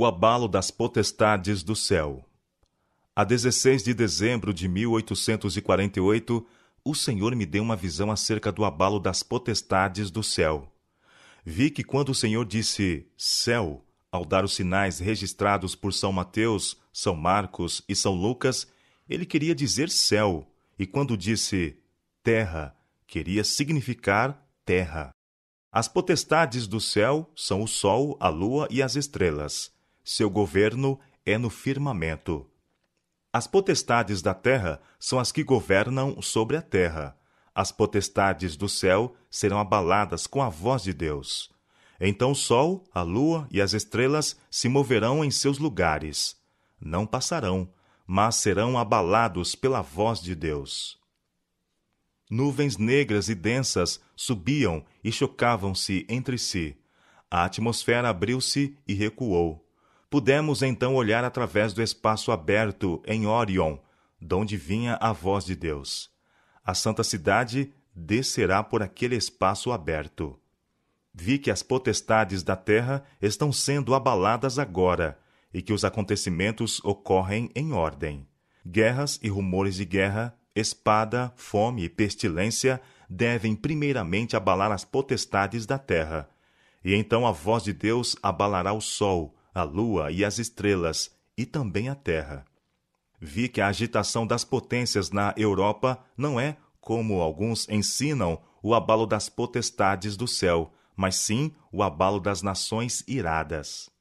O abalo das potestades do céu. A 16 de dezembro de 1848, o Senhor me deu uma visão acerca do abalo das potestades do céu. Vi que quando o Senhor disse céu, ao dar os sinais registrados por São Mateus, São Marcos e São Lucas, ele queria dizer céu, e quando disse terra, queria significar terra. As potestades do céu são o sol, a lua e as estrelas. Seu governo é no firmamento. As potestades da terra são as que governam sobre a terra. As potestades do céu serão abaladas com a voz de Deus. Então o sol, a lua e as estrelas se moverão em seus lugares. Não passarão, mas serão abalados pela voz de Deus. Nuvens negras e densas subiam e chocavam-se entre si. A atmosfera abriu-se e recuou Pudemos então olhar através do espaço aberto em Orion, donde vinha a voz de Deus. A santa cidade descerá por aquele espaço aberto. Vi que as potestades da terra estão sendo abaladas agora e que os acontecimentos ocorrem em ordem. Guerras e rumores de guerra, espada, fome e pestilência devem primeiramente abalar as potestades da terra. E então a voz de Deus abalará o sol, a lua e as estrelas, e também a terra. Vi que a agitação das potências na Europa não é, como alguns ensinam, o abalo das potestades do céu, mas sim o abalo das nações iradas.